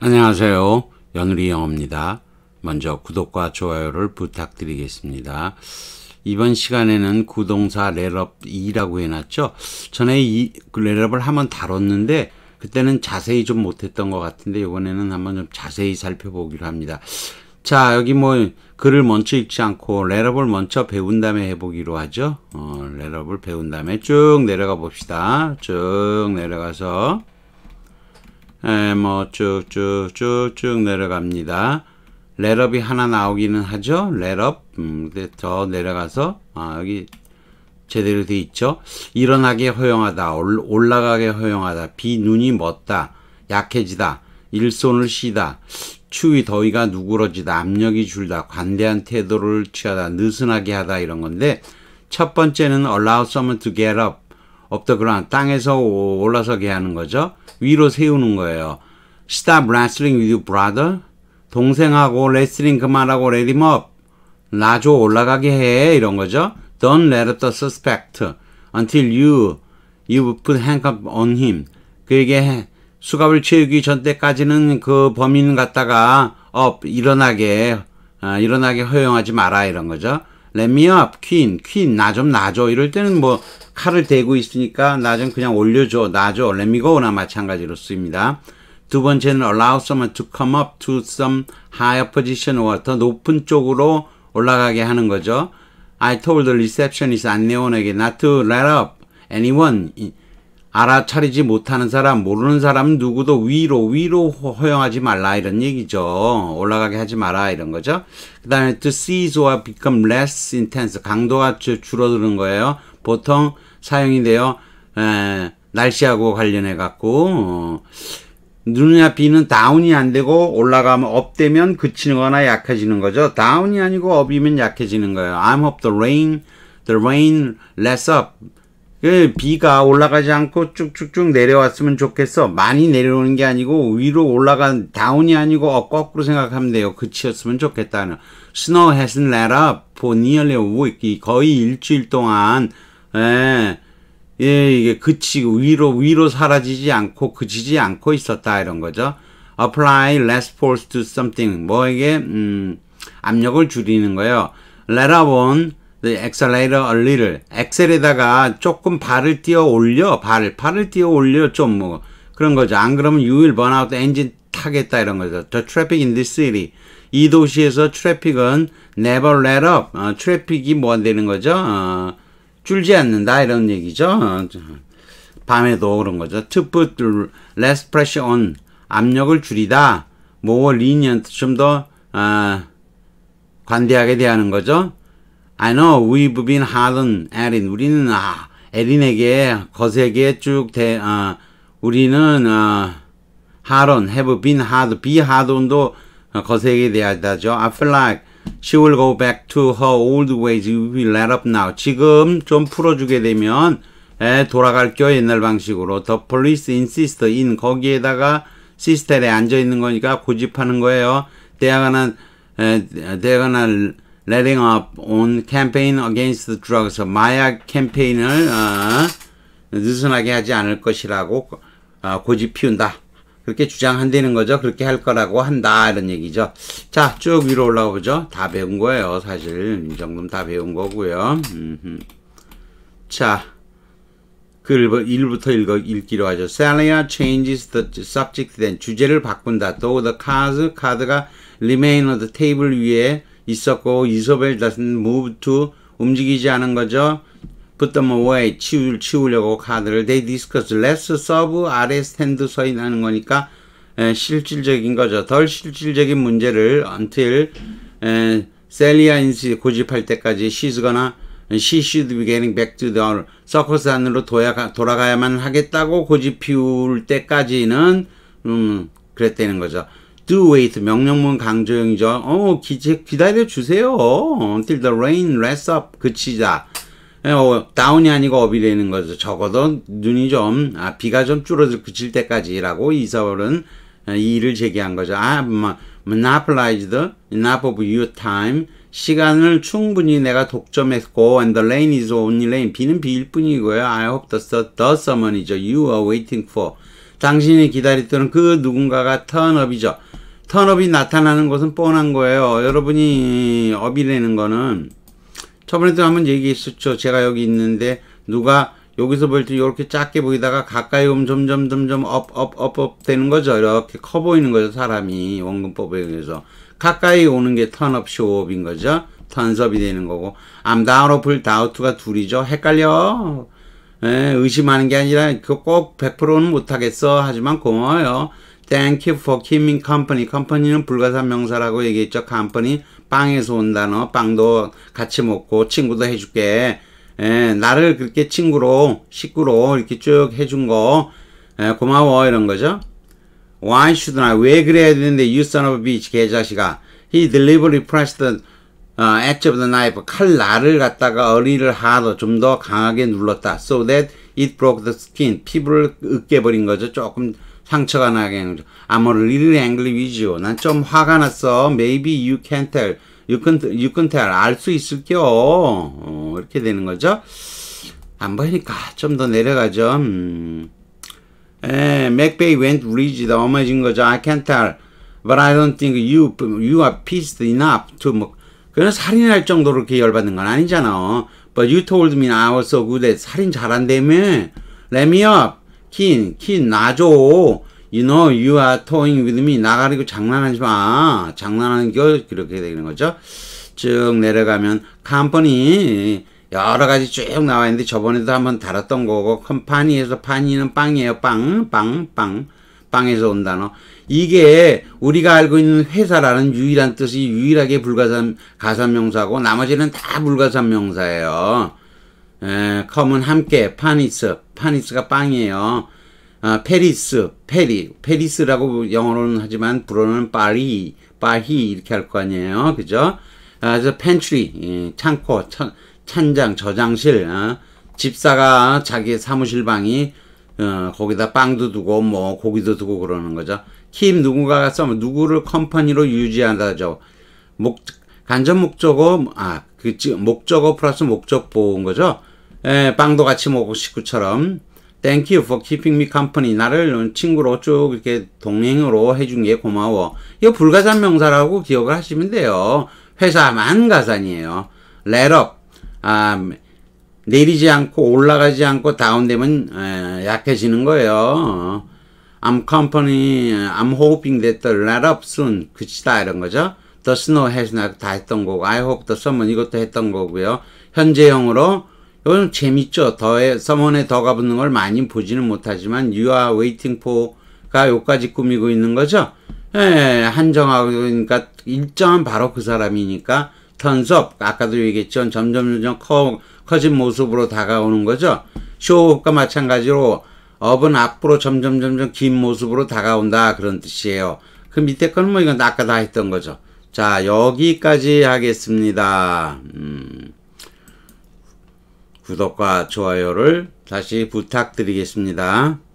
안녕하세요. 연우리 영어입니다. 먼저 구독과 좋아요를 부탁드리겠습니다. 이번 시간에는 구동사 레럽 2라고 해놨죠. 전에 이 레럽을 그 한번 다뤘는데 그때는 자세히 좀 못했던 것 같은데 이번에는 한번 좀 자세히 살펴보기로 합니다. 자 여기 뭐 글을 먼저 읽지 않고 레럽을 먼저 배운 다음에 해보기로 하죠. 어, 레럽을 배운 다음에 쭉 내려가 봅시다. 쭉 내려가서 에, 예, 뭐 쭉쭉쭉쭉 내려갑니다. 레럽이 하나 나오기는 하죠. 레럽 음, 더 내려가서 아 여기 제대로 돼 있죠. 일어나게 허용하다, 올라가게 허용하다, 비 눈이 멎다, 약해지다, 일손을 씌다 추위 더위가 누그러지다, 압력이 줄다, 관대한 태도를 취하다, 느슨하게 하다 이런 건데 첫 번째는 allow someone to get up, 업더 그런 땅에서 올라서게 하는 거죠. 위로 세우는 거예요. Stop wrestling with your brother. 동생하고 레슬링 그만하고 let him up. 놔줘 올라가게 해 이런 거죠. Don't let up the suspect until you you put handcuff on him. 그에게 수갑을 채우기 전 때까지는 그 범인 갖다가 업 일어나게 아, 일어나게 허용하지 마라 이런 거죠. Let me up, 퀸, 퀸, 나좀 놔줘. 이럴 때는 뭐 칼을 대고 있으니까 나 좀 그냥 올려줘, 놔줘. Let me go나 마찬가지로 쓰입니다. 두 번째는 allow someone to come up to some higher position or 더 높은 쪽으로 올라가게 하는 거죠. I told the receptionist 안내원에게 not to let up anyone 알아차리지 못하는 사람, 모르는 사람 누구도 위로 위로 허용하지 말라 이런 얘기죠. 올라가게 하지 마라 이런 거죠. 그 다음에 to seize와 become less intense 강도가 줄어드는 거예요. 보통 사용이 돼요. 에, 날씨하고 관련해 갖고 어, 눈이나 비는 다운이 안 되고 올라가면 업되면 그치거나 약해지는 거죠. 다운이 아니고 업이면 약해지는 거예요. I'm up the rain, the rain less up. 그 비가 올라가지 않고 쭉쭉쭉 내려왔으면 좋겠어. 많이 내려오는 게 아니고 위로 올라간 다운이 아니고 어, 거꾸로 생각하면 돼요. 그치였으면 좋겠다는. Snow hasn't let up for nearly a week. 거의 일주일 동안 예, 예 이게 그치고 위로 위로 사라지지 않고 그치지 않고 있었다 이런 거죠. Apply less force to something. 뭐에게 음, 압력을 줄이는 거예요. Let up on 엑셀레이터 얼리를 엑셀에다가 조금 발을 띄어 올려 발 발을 띄어 올려 좀 뭐 그런 거죠 안 그러면 유일 번아웃 엔진 타겠다 이런 거죠 The traffic in this city 이 도시에서 트래픽은 never let up 어, 트래픽이 뭐 되는 거죠 어, 줄지 않는다 이런 얘기죠 어, 밤에도 그런 거죠 to put less pressure on 압력을 줄이다 뭐 리니언트 좀더 어, 관대하게 대하는 거죠 I know we've been hard Erin. 우리는 아, 에린에게 거세게 쭉 대, 아, 우리는 아, hard have been hard, be hard on도 거세게 대하다죠. I feel like she will go back to her old ways. We let up now. 지금 좀 풀어주게 되면 에, 돌아갈게요. 옛날 방식으로. The police insist in 거기에다가 시스텔에 앉아 있는 거니까 고집하는 거예요. 대학은 대학은 레딩 업온 캠페인 어게인스 c a m p a 마약 캠페인을 어, 느슨하게 하지 않을 것이라고 어, 고집 피운다. 그렇게 주장한다는 거죠. 그렇게 할 거라고 한다. 이런 얘기죠. 자, 쭉 위로 올라가 보죠. 다 배운 거예요. 사실. 이 정도면 다 배운 거고요. 음흠. 자, 그 1부터 읽어, 읽기로 하죠. Celia changes the subject then. 주제를 바꾼다. Though the cards, 카드가 remain on the table 위에 있었고 이소벨 다스는 m o v e to 움직이지 않은 거죠. put them away 치우, 치우려고 카드를 they discuss less serve 아래 스탠드 서인하는 거니까 에, 실질적인 거죠. 덜 실질적인 문제를 until 에, 셀리아 인스 고집할 때까지 she's gonna she should be getting back to the 서커스 안으로 도야, 돌아가야만 하겠다고 고집 피울 때까지는 음 그랬다는 거죠. Do wait. 명령문 강조형이죠. 어, 기, 기다려 주세요. Until the rain lets up. 그치자. 어, 다운이 아니고 업이 되는 거죠. 적어도 눈이 좀, 아, 비가 좀 줄어들 그칠 때까지라고 이사월은 이 일을 제기한 거죠. 아, monopolized enough of your time. 시간을 충분히 내가 독점했고 and the rain is only rain. 비는 비일 뿐이고요. I hope the, the someone이죠. You are waiting for. 당신이 기다리던 그 누군가가 턴업이죠. 턴업이 나타나는 것은 뻔한 거예요. 여러분이 업이 되는 거는 저번에도 한번 얘기했었죠. 제가 여기 있는데 누가 여기서 볼 때 이렇게 작게 보이다가 가까이 오면 점점 점점 업 업업업 되는 거죠. 이렇게 커 보이는 거죠. 사람이 원근법에 의해서 가까이 오는 게 턴업 쇼업인 거죠. 턴섭이 되는 거고 암 다운업을 다우트가 둘이죠. 헷갈려. 에, 예, 의심하는 게 아니라 그꼭 100%는 못하겠어. 하지만 고마워요. Thank you for keeping company. 컴퍼니는 불가사 명사라고 얘기했죠. 컴퍼니 빵에서 온 단어. 빵도 같이 먹고 친구도 해줄게. 에, 나를 그렇게 친구로 식구로 이렇게 쭉 해준 거 에, 고마워 이런 거죠. Why should I? 왜 그래야 되는데 you son of a bitch 개자식아. He deliberately pressed the uh, edge of the knife. 칼 날을 갖다가 어리를 하더 좀더 강하게 눌렀다. So that it broke the skin. 피부를 으깨버린 거죠. 조금 상처가 나게 하는 거죠. I'm a little angry with you. 난 좀 화가 났어. Maybe you can tell. You can, you can tell. 알 수 있을게요. 어, 이렇게 되는 거죠. 안 보이니까 좀 더 내려가죠. 음. 에, 맥베이 went rigid. 어머진 거죠. I can tell. But I don't think you, you are pissed enough to. 뭐, 그는 살인할 정도로 그렇게 열받는 건 아니잖아. But you told me I was so good at 살인 잘한다며. Let me up. 킨, 키나줘 You know, you are toying with me. 나가리고 장난하지 마. 장난하는 게 그렇게 되는 거죠. 쭉 내려가면, 컴퍼니. 여러 가지 쭉 나와 있는데 저번에도 한번 다뤘던 거고 컴파니에서 파니는 빵이에요 빵 빵빵 빵, 에서 온단어 이게 우리가 알고 있는 회사라는 유일한 뜻이 유일하게 불가산 가산명사고 나머지는 다 불가산명사예요. 예, 컴은 함께, 파니스, 파니스가 빵이에요. 아, 페리스, 페리, 페리스라고 영어로는 하지만 불어는 파리, 파히 이렇게 할 거 아니에요. 그죠? 아, 그래서 팬트리, 예, 창고, 천, 찬장, 저장실, 아, 집사가 자기 사무실 방이 어, 거기다 빵도 두고 뭐 고기도 두고 그러는 거죠. 킴 누군가가 써면 누구를 컴퍼니로 유지한다죠. 목, 간접 목적어 아그 목적어 플러스 목적 보호인 거죠. 에, 예, 빵도 같이 먹고 식구처럼 Thank you for keeping me company. 나를 친구로 쭉 이렇게 동행으로 해준 게 고마워. 이거 불가산 명사라고 기억을 하시면 돼요. 회사만 가산이에요. Let up. 아, 내리지 않고 올라가지 않고 다운되면 에, 예, 약해지는 거예요. I'm company, I'm hoping that the let up soon. 그치다 이런 거죠. The snow has not 다 했던 거고 I hope the s o m e o 이것도 했던 거고요. 현재형으로 이건 재밌죠. 더에 s o 에 더가 붙는 걸 많이 보지는 못하지만 you are waiting for가 요까지 꾸미고 있는 거죠. 예, 한정하고 그러니까 일정한 바로 그 사람이니까 turns up 아까도 얘기했죠. 점점 점점 커, 커진 모습으로 다가오는 거죠. 쇼업과 마찬가지로 업은 앞으로 점점 점점 긴 모습으로 다가온다 그런 뜻이에요. 그 밑에 건 뭐 이건 아까 다 했던 거죠. 자, 여기까지 하겠습니다. 음, 구독과 좋아요를 다시 부탁드리겠습니다.